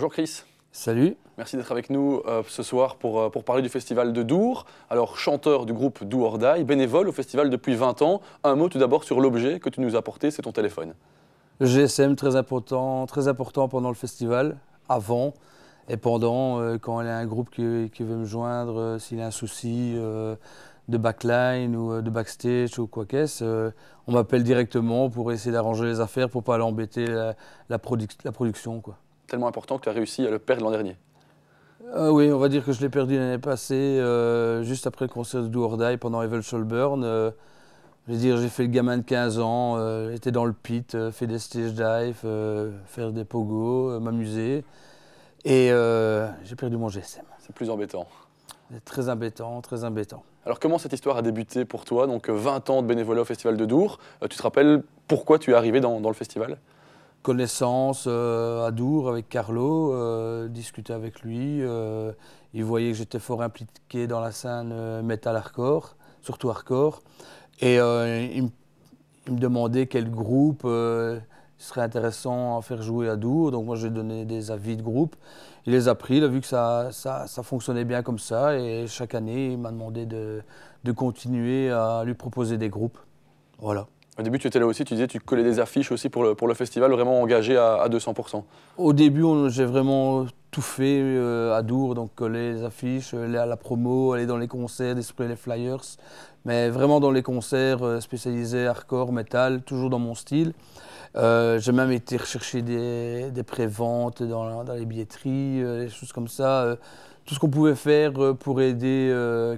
Bonjour Chris. Salut. Merci d'être avec nous euh, ce soir euh, pour, parler du festival de Dour. Alors, chanteur du groupe Dour bénévole au festival depuis 20 ans. Un mot tout d'abord sur l'objet que tu nous as apporté, c'est ton téléphone. GSM, très important, très important pendant le festival, avant et pendant, euh, quand il y a un groupe qui, veut me joindre, s'il a un souci de backline ou de backstage ou quoi qu'est-ce, on m'appelle directement pour essayer d'arranger les affaires pour pas l'embêter la, production tellement important que tu as réussi à le perdre l'an dernier euh, Oui, on va dire que je l'ai perdu l'année passée, euh, juste après le concert de Do pendant Evel Solburn. Euh, je veux dire, j'ai fait le gamin de 15 ans, j'étais dans le pit, fait des stage dives, faire des pogos, m'amuser. Et j'ai perdu mon GSM. C'est plus embêtant. Très embêtant, très embêtant. Alors comment cette histoire a débuté pour toi Donc 20 ans de bénévolat au Festival de Dour. tu te rappelles pourquoi tu es arrivé dans le festival connaissance euh, à Dour avec Carlo, euh, discuter avec lui. Euh, il voyait que j'étais fort impliqué dans la scène metal hardcore, surtout hardcore. Et il, me demandait quel groupe serait intéressant à faire jouer à Dour. Donc moi, j'ai donné des avis de groupe. Il les a pris, il a vu que ça, ça, fonctionnait bien comme ça. Et chaque année, il m'a demandé de, de continuer à lui proposer des groupes. Voilà. Au début, tu étais là aussi, tu disais, tu collais des affiches aussi pour le, festival, vraiment engagé à, 200%. Au début, j'ai vraiment tout fait euh, à Dour, donc coller les affiches, aller à la promo, aller dans les concerts, distribuer les flyers, mais vraiment dans les concerts euh, spécialisés hardcore, metal, toujours dans mon style. Euh, j'ai même été rechercher des, des préventes dans, dans, les billetteries, des choses comme ça. tout ce qu'on pouvait faire pour aider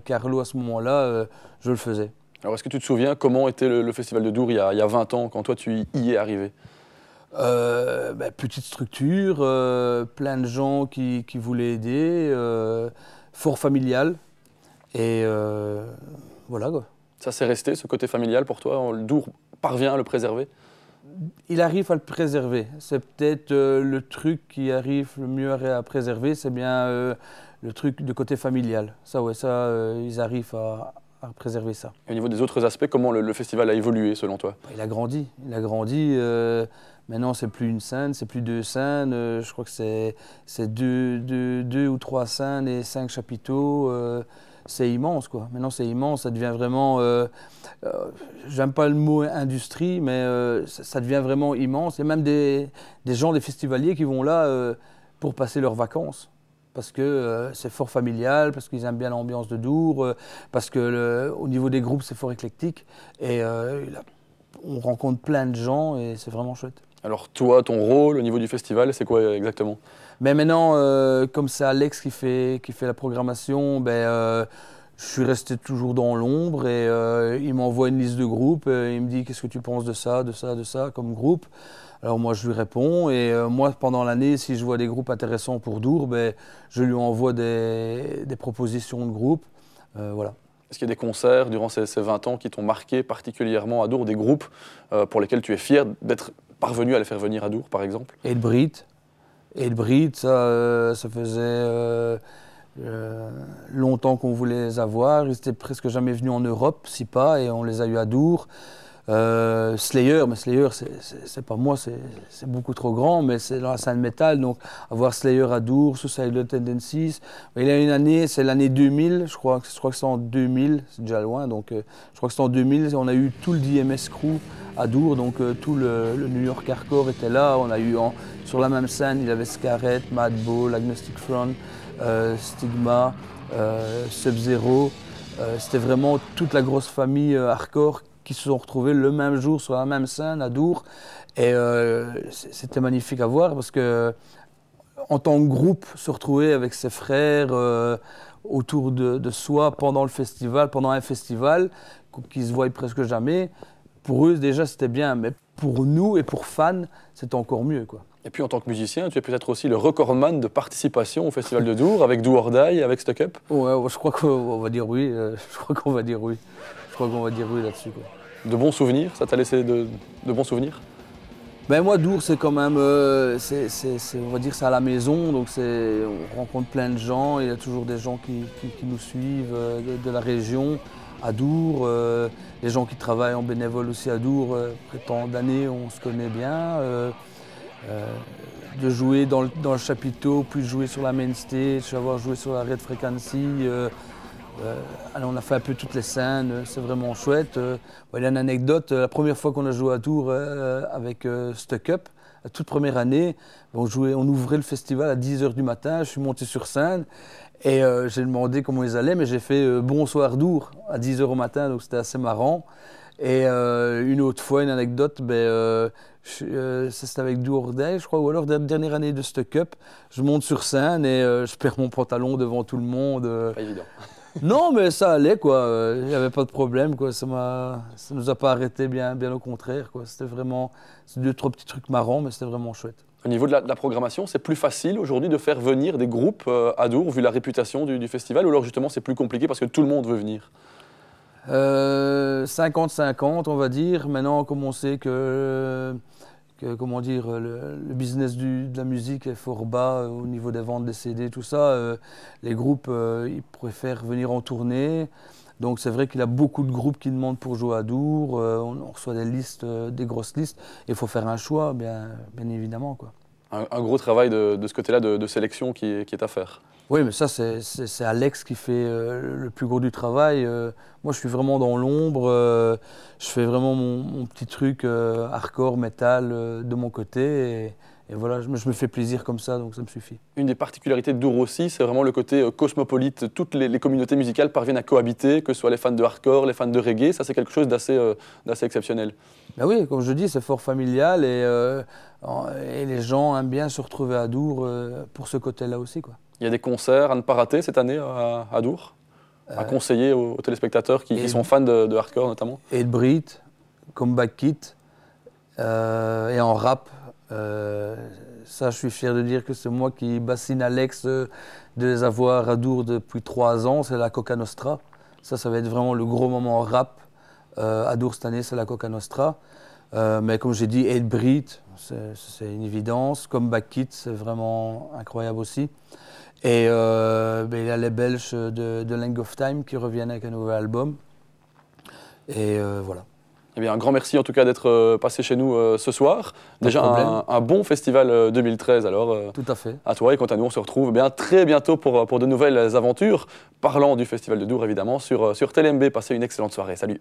Carlo à ce moment-là, je le faisais. Alors, est-ce que tu te souviens comment était le, festival de Dour il y, a, 20 ans, quand toi tu y es arrivé euh, bah, Petite structure, euh, plein de gens qui, voulaient aider, euh, fort familial. Et voilà Ça, s'est resté, ce côté familial pour toi Le Dour parvient à le préserver il arrive à le préserver. C'est peut-être le truc qui arrive le mieux à préserver, c'est bien le truc de côté familial. Ça, ouais, ça, ils arrivent à, à préserver ça. au niveau des autres aspects, comment le, festival a évolué selon toi bah, Il a grandi, il a grandi. Euh, maintenant, c'est plus une scène, c'est plus deux scènes. Euh, je crois que c'est, deux, deux, ou trois scènes et cinq chapiteaux. Euh, c'est immense, quoi. Maintenant, c'est immense. Ça devient vraiment. J'aime pas le mot industrie, mais ça, devient vraiment immense. Et même des gens, des festivaliers qui vont là pour passer leurs vacances parce que euh, c'est fort familial, parce qu'ils aiment bien l'ambiance de Dour, euh, parce que au niveau des groupes, c'est fort éclectique. Et euh, on rencontre plein de gens et c'est vraiment chouette. Alors toi, ton rôle au niveau du festival, c'est quoi exactement Mais ben, maintenant, comme c'est Alex qui fait, qui fait la programmation, ben, je suis resté toujours dans l'ombre et il m'envoie une liste de groupes. il me dit qu'est-ce que tu penses de ça, de ça, de ça comme groupe. Alors moi, je lui réponds. Et euh, moi, pendant l'année, si je vois des groupes intéressants pour Dour, ben, je lui envoie des, des propositions de groupes. Euh, voilà. Est-ce qu'il y a des concerts durant ces, 20 ans qui t'ont marqué particulièrement à Dour, des groupes euh, pour lesquels tu es fier d'être parvenu à les faire venir à Dour, par exemple Et le Brit. Et le Brit, ça, faisait... longtemps qu'on voulait les avoir. Ils étaient presque jamais venus en Europe, si pas, et on les a eu à Dour. Euh, Slayer, mais Slayer, c'est pas moi, c'est beaucoup trop grand, mais c'est dans la scène métal, donc avoir Slayer à Dour, Suicidal Tendencies. il y a une année, c'est l'année 2000, je crois, que c'est en 2000, c'est déjà loin, donc euh, je crois que c'est en 2000, on a eu tout le DMS crew à Dour, donc euh, tout le, New York hardcore était là, on a eu sur la même scène, il y avait Scarrett, Madball, Agnostic Front, Stigma, Sub-Zero. C'était vraiment toute la grosse famille hardcore qui se sont retrouvés le même jour sur la même scène à Dour. Et euh, c'était magnifique à voir parce que, en tant que groupe, se retrouver avec ses frères euh, autour de, soi pendant le festival, pendant un festival, qu'ils se voient presque jamais, pour eux déjà c'était bien, mais pour nous et pour fans, c'est encore mieux. quoi. Et puis en tant que musicien, tu es peut-être aussi le recordman de participation au Festival de Dour avec Do avec Stuck Up Ouais, je crois qu'on va dire oui. Euh, je crois qu'on va dire oui. Je crois qu'on va dire oui là-dessus. De bons souvenirs Ça t'a laissé de, bons souvenirs ben, moi, Dour, c'est quand même, euh, on va dire, c'est à la maison, donc on rencontre plein de gens. Il y a toujours des gens qui, nous suivent euh, de, la région, à Dour. Euh, les gens qui travaillent en bénévole aussi à Dour, après tant d'années, on se connaît bien. de jouer dans le, chapiteau, puis jouer sur la main stage, avoir joué sur la Red Frequency. Euh, alors on a fait un peu toutes les scènes, euh, c'est vraiment chouette. Euh, il y a une anecdote, la première fois qu'on a joué à Tours avec Stuck Up, la toute première année, ben, on, ouvrait le festival à 10h du matin, je suis monté sur scène et j'ai demandé comment ils allaient, mais j'ai fait bonsoir Dour à 10h au matin, donc c'était assez marrant. Et une autre fois, une anecdote, ben, c'était avec Dourday, je crois, ou alors dernière année de Stuck Up, je monte sur scène et je perds mon pantalon devant tout le monde. Pas évident. non, mais ça allait, quoi. Il euh, n'y avait pas de problème, quoi. Ça ne nous a pas arrêté, bien, bien au contraire, quoi. C'était vraiment deux, trois petits trucs marrants, mais c'était vraiment chouette. Au niveau de la, programmation, c'est plus facile aujourd'hui de faire venir des groupes euh, à Dour, vu la réputation du, festival, ou alors justement c'est plus compliqué parce que tout le monde veut venir 50-50, euh, on va dire. Maintenant, comme on sait que comment dire, euh, le, business de la musique est fort bas euh, au niveau des ventes des CD, tout ça. Euh, les groupes, ils préfèrent venir en tournée. Donc c'est vrai qu'il y a beaucoup de groupes qui demandent pour jouer à Dour, on, reçoit des listes, des grosses listes, il faut faire un choix, bien, bien évidemment. Quoi. Un, gros travail de, ce côté-là de, sélection qui, est à faire. Oui, mais ça, c'est Alex qui fait euh, le plus gros du travail. Euh. moi, je suis vraiment dans l'ombre. Euh. je fais vraiment mon, petit truc hardcore, métal de mon côté. Et, voilà, je me, fais plaisir comme ça, donc ça me suffit. Une des particularités de Dour aussi, c'est vraiment le côté cosmopolite. Toutes les, communautés musicales parviennent à cohabiter, que ce soit les fans de hardcore, les fans de reggae. Ça, c'est quelque chose d'assez exceptionnel. Ben oui, comme je dis, c'est fort familial et, et, les gens aiment bien se retrouver à Dour pour ce côté-là aussi. quoi. Il y a des concerts à ne pas rater cette année à, Adour à euh, conseiller aux, téléspectateurs qui, sont fans de, hardcore notamment Brit, Comeback Kit, euh, et en rap. Euh, ça, je suis fier de dire que c'est moi qui bassine Alex de les avoir à Adour depuis trois ans, c'est la Coca Nostra. Ça, ça va être vraiment le gros moment rap. à cette année, c'est la Coca Nostra. mais comme j'ai dit, Ed Brit, c'est une évidence. Comeback Kit, c'est vraiment incroyable aussi. Et euh, ben, il y a les Belges de, Lang of Time qui reviennent avec un nouvel album. Et euh, voilà. Eh bien, un grand merci en tout cas d'être euh, passé chez nous ce soir. Déjà un, bon festival 2013 alors. tout à fait. À toi et quant à nous, on se retrouve bien très bientôt pour, de nouvelles aventures. Parlant du festival de Dour évidemment sur, sur TLMB. Passez une excellente soirée. Salut.